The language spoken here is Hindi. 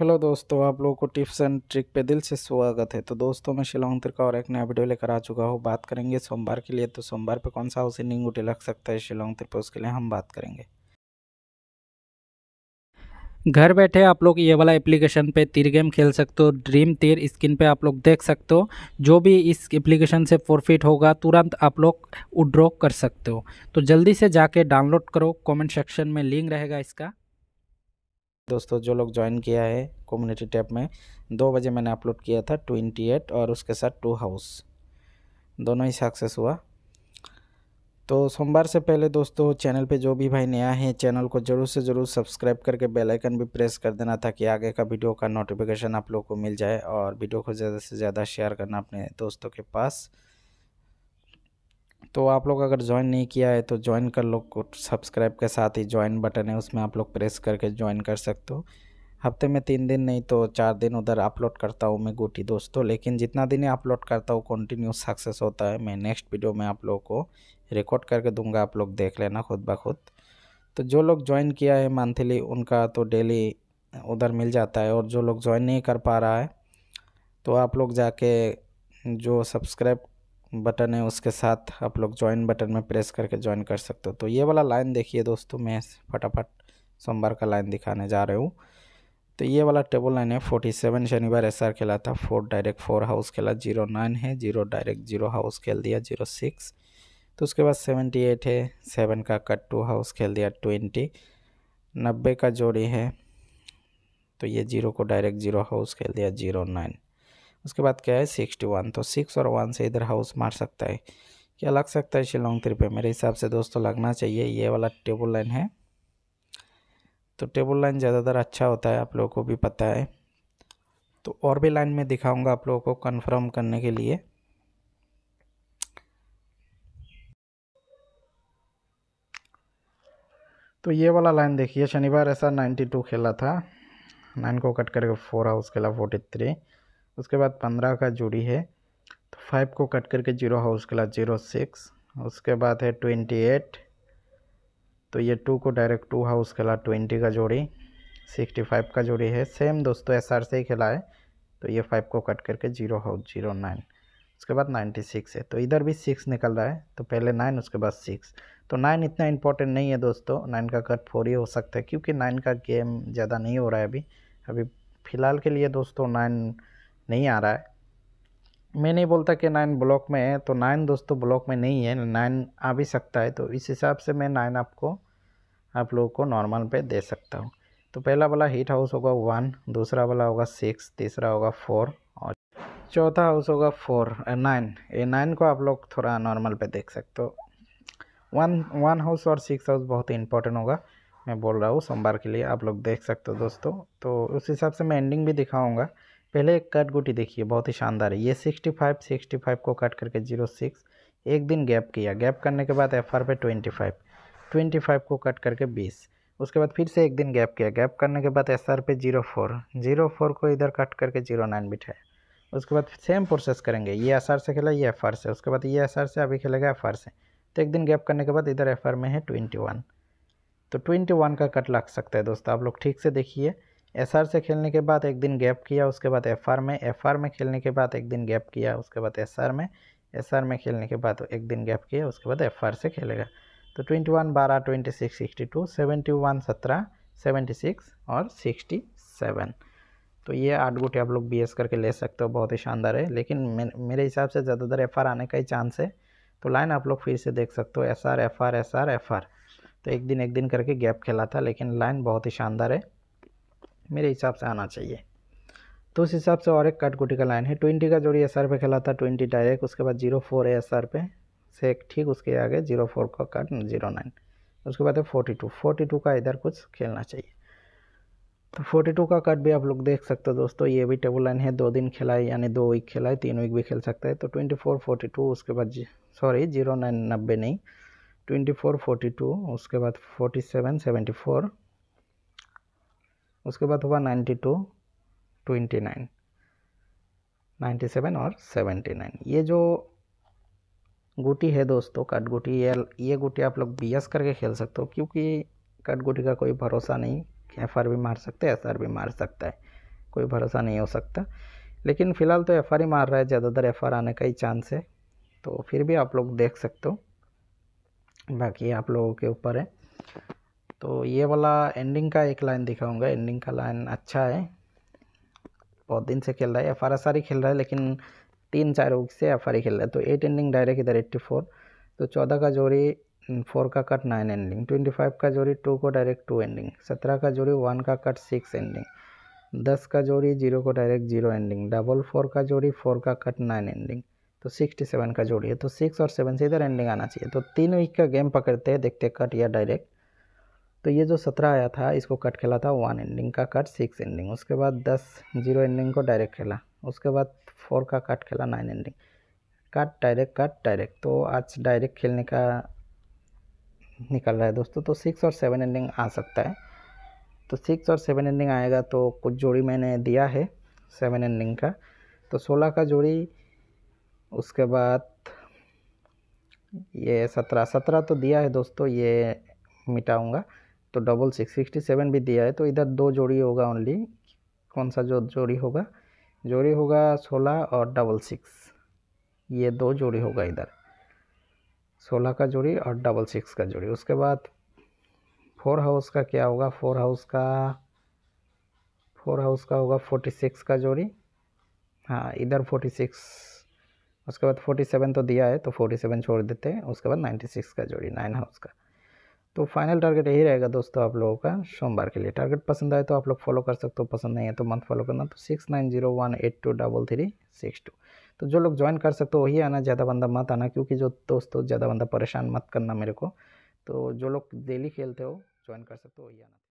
हेलो दोस्तों आप लोगों को टिप्स एंड ट्रिक पे दिल से स्वागत है तो दोस्तों मैं शिलोंग का और एक नया वीडियो लेकर आ चुका हूँ बात करेंगे सोमवार के लिए तो सोमवार पे कौन सा हाउसिंग न्यू होटल लग सकता है शिलोंग पर उसके लिए हम बात करेंगे घर बैठे आप लोग ये वाला एप्लीकेशन पे तीर गेम खेल सकते हो ड्रीम तीर स्क्रीन पे आप लोग देख सकते हो जो भी इस एप्लीकेशन से फोरफिट होगा तुरंत आप लोग उड्रॉ कर सकते हो तो जल्दी से जाके डाउनलोड करो कमेंट सेक्शन में लिंक रहेगा इसका दोस्तों जो लोग ज्वाइन किया है कम्युनिटी टैब में दो बजे मैंने अपलोड किया था ट्वेंटी एट और उसके साथ टू हाउस दोनों ही सक्सेस हुआ तो सोमवार से पहले दोस्तों चैनल पे जो भी भाई नया है चैनल को ज़रूर से ज़रूर सब्सक्राइब करके बेल आइकन भी प्रेस कर देना ताकि आगे का वीडियो का नोटिफिकेशन आप लोग को मिल जाए और वीडियो को ज़्यादा से ज़्यादा शेयर करना अपने दोस्तों के पास तो आप लोग अगर ज्वाइन नहीं किया है तो ज्वाइन कर लो सब्सक्राइब के साथ ही ज्वाइन बटन है उसमें आप लोग प्रेस करके ज्वाइन कर सकते हो हफ्ते में तीन दिन नहीं तो चार दिन उधर अपलोड करता हूँ मैं गोटी दोस्तों लेकिन जितना दिन अपलोड करता हूँ कंटिन्यू सक्सेस होता है मैं नेक्स्ट वीडियो में आप लोगों को रिकॉर्ड करके दूंगा आप लोग देख लेना खुद ब खुद तो जो लोग ज्वाइन किया है मंथली उनका तो डेली उधर मिल जाता है और जो लोग ज्वाइन नहीं कर पा रहा है तो आप लोग जाके जो सब्सक्राइब बटन है उसके साथ आप लोग ज्वाइन बटन में प्रेस करके ज्वाइन कर सकते हो तो ये वाला लाइन देखिए दोस्तों मैं फटाफट सोमवार का लाइन दिखाने जा रहे हूँ तो ये वाला टेबल लाइन है फोर्टी सेवन शनिवार एस आर खेला था फोर डायरेक्ट फोर हाउस खेला जीरो नाइन है जीरो डायरेक्ट जीरो हाउस खेल दिया जीरो सिक्स तो उसके बाद सेवेंटी एट है सेवन का कट टू हाउस खेल दिया ट्वेंटी नब्बे का जोड़ी है तो ये जीरो को डायरेक्ट जीरो हाउस खेल दिया जीरो नाइन उसके बाद क्या है सिक्सटी वन तो सिक्स और वन से इधर हाउस मार सकता है क्या लग सकता है शिलोंग थ्री पे मेरे हिसाब से दोस्तों लगना चाहिए ये वाला टेबल लाइन है तो टेबल लाइन ज़्यादातर अच्छा होता है आप लोगों को भी पता है तो और भी लाइन में दिखाऊंगा आप लोगों को कन्फर्म करने के लिए तो ये वाला लाइन देखिए शनिवार ऐसा 92 खेला था नाइन को कट करके फोर हाउस खेला 43 उसके बाद पंद्रह का जोड़ी है तो फाइव को कट करके जीरो हाउस के लिए जीरो सिक्स उसके बाद है ट्वेंटी एट तो ये टू को डायरेक्ट टू हाउस खेला ट्वेंटी का जोड़ी सिक्सटी फाइव का जोड़ी है सेम दोस्तों एस आर से ही खेला है तो ये फाइव को कट करके जीरो हाउस जीरो नाइन उसके बाद नाइन्टी सिक्स है तो इधर भी सिक्स निकल रहा है तो पहले नाइन उसके बाद सिक्स तो नाइन इतना इंपॉर्टेंट नहीं है दोस्तों नाइन का कट फोर ही हो सकता है क्योंकि नाइन का गेम ज़्यादा नहीं हो रहा है अभी अभी फ़िलहाल के लिए दोस्तों नाइन नहीं आ रहा है मैं नहीं बोलता कि नाइन ब्लॉक में है तो नाइन दोस्तों ब्लॉक में नहीं है नाइन आ भी सकता है तो इस हिसाब से मैं नाइन आपको आप लोगों को नॉर्मल पे दे सकता हूँ तो पहला वाला हीट हाउस होगा वन दूसरा वाला होगा सिक्स तीसरा होगा फोर और चौथा हाउस होगा फोर नाइन ए नाइन को आप लोग थोड़ा नॉर्मल पे देख सकते हो वन वन हाउस और सिक्स हाउस बहुत ही इंपॉर्टेंट होगा मैं बोल रहा हूँ सोमवार के लिए आप लोग देख सकते हो दोस्तों तो उस हिसाब से मैं एंडिंग भी दिखाऊँगा पहले एक कट गुटी देखिए बहुत ही शानदार है ये सिक्सटी फाइव सिक्सटी फाइव को कट करके जीरो सिक्स एक दिन गैप किया गैप करने के बाद एफ आर पे ट्वेंटी फाइव ट्वेंटी फाइव को कट करके बीस उसके बाद फिर से एक दिन गैप किया गैप करने के बाद एस आर पे जीरो फोर जीरो फोर को इधर कट करके जीरो नाइन बिठाया उसके बाद सेम प्रोसेस करेंगे ये एस आर से खेला ये एफ आर से उसके बाद ये एस आर से अभी खेलेगा एफ आर से तो एक दिन गैप करने के बाद इधर एफ आर में है ट्वेंटी वन तो ट्वेंटी वन का कट लग सकता है दोस्तों आप लोग ठीक से देखिए एस से खेलने के बाद एक दिन गैप किया उसके बाद एफ में एफ में खेलने के बाद एक दिन गैप किया उसके बाद एस में एस में खेलने के बाद एक दिन गैप किया उसके बाद एफ से खेलेगा तो ट्वेंटी वन बारह twenty six sixty two seventy one सत्रह सेवेंटी सिक्स और सिक्सटी सेवन तो ये आठ गुटे आप लोग बी एस करके ले सकते हो बहुत ही शानदार है लेकिन मेरे हिसाब से ज़्यादातर एफ आर आने का ही चांस है तो लाइन आप लोग फिर से देख सकते हो S R F R S R F R तो एक दिन एक दिन करके गैप खेला था लेकिन लाइन बहुत ही शानदार है मेरे हिसाब से आना चाहिए तो उस हिसाब से और एक कटकुटी का लाइन है ट्वेंटी का जोड़ी एस आर पे खेला था ट्वेंटी डायरेक्ट उसके बाद जीरो फोर एस आर पे से ठीक उसके आगे जीरो फोर का कट जीरो नाइन उसके बाद है फोर्टी टू फोर्टी टू का इधर कुछ खेलना चाहिए तो फोर्टी टू का कट भी आप लोग देख सकते हो दोस्तों ये भी टेबल लाइन है दो दिन खेला है यानी दो वीक खेला है तीन वीक भी खेल सकता है तो ट्वेंटी फोर फोर्टी टू उसके बाद सॉरी जीरो नाइन नब्बे नहीं ट्वेंटी फोर फोर्टी टू उसके बाद फोर्टी सेवन सेवेंटी फोर उसके बाद हुआ ninety two twenty nine ninety seven और सेवेंटी नाइन ये जो गुटी है दोस्तों कट गुटी ये गुटी आप लोग बी एस करके खेल सकते हो क्योंकि कट गुटी का कोई भरोसा नहीं एफ आर भी मार सकते एस आर भी मार सकता है कोई भरोसा नहीं हो सकता लेकिन फ़िलहाल तो एफ आर ही मार रहा है ज़्यादातर एफ आर आने का ही चांस है तो फिर भी आप लोग देख सकते हो बाकी आप लोगों के ऊपर है तो ये वाला एंडिंग का एक लाइन दिखाऊंगा एंडिंग का लाइन अच्छा है बहुत दिन से खेल रहा है एफ आर सारी खेल रहा है लेकिन तीन चार वीक से एफ आर ही खेल रहा है तो एट एंडिंग डायरेक्ट इधर एट्टी फोर तो चौदह का जोड़ी फोर का cut nine ending twenty five का जोड़ी टू को डायरेक्ट टू एंडिंग सत्रह का जोड़ी वन का कट सिक्स एंडिंग दस का जोड़ी जीरो को direct zero ending double four का जोड़ी फोर का कट नाइन एंडिंग तो सिक्सटी सेवन का जोड़ी है तो सिक्स और सेवन से इधर एंडिंग आना चाहिए तो तीन वीक का गेम पकड़ते हैं देखते कट या डायरेक्ट तो ये जो सत्रह आया था इसको कट खेला था वन एंडिंग का कट सिक्स एंडिंग उसके बाद दस जीरो एंडिंग को डायरेक्ट खेला उसके बाद फोर का कट खेला nine ending cut direct cut direct तो आज डायरेक्ट खेलने का निकल रहा है दोस्तों तो सिक्स और सेवन एंडिंग आ सकता है तो सिक्स और सेवन एंडिंग आएगा तो कुछ जोड़ी मैंने दिया है सेवन एंडिंग का तो सोलह का जोड़ी उसके बाद ये सत्रह सत्रह तो दिया है दोस्तों ये मिटाऊंगा तो डबल सिक्स सिक्सटी सेवन भी दिया है तो इधर दो जोड़ी होगा ओनली कौन सा जो जोड़ी होगा जोड़ी होगा सोलह और डबल सिक्स ये दो जोड़ी होगा इधर सोलह का जोड़ी और डबल सिक्स का जोड़ी उसके बाद फोर हाउस का क्या होगा फोर हाउस का फोर हाउस का होगा फोर्टी सिक्स का जोड़ी हाँ इधर फोर्टी सिक्स उसके बाद फोर्टी सेवन तो दिया है तो फोर्टी सेवन छोड़ देते हैं उसके बाद नाइन्टी सिक्स का जोड़ी नाइन हाउस का तो फाइनल टारगेट यही रहेगा दोस्तों आप लोगों का सोमवार के लिए टारगेट पसंद आए तो आप लोग फॉलो कर सकते हो पसंद नहीं है तो मंथ फॉलो करना तो six nine zero one eight two double three six two तो जो लोग ज्वाइन कर सकते हो वही आना ज़्यादा बंदा मत आना क्योंकि जो दोस्तों ज़्यादा बंदा परेशान मत करना मेरे को तो जो लोग डेली खेलते हो ज्वाइन कर सकते हो वही आना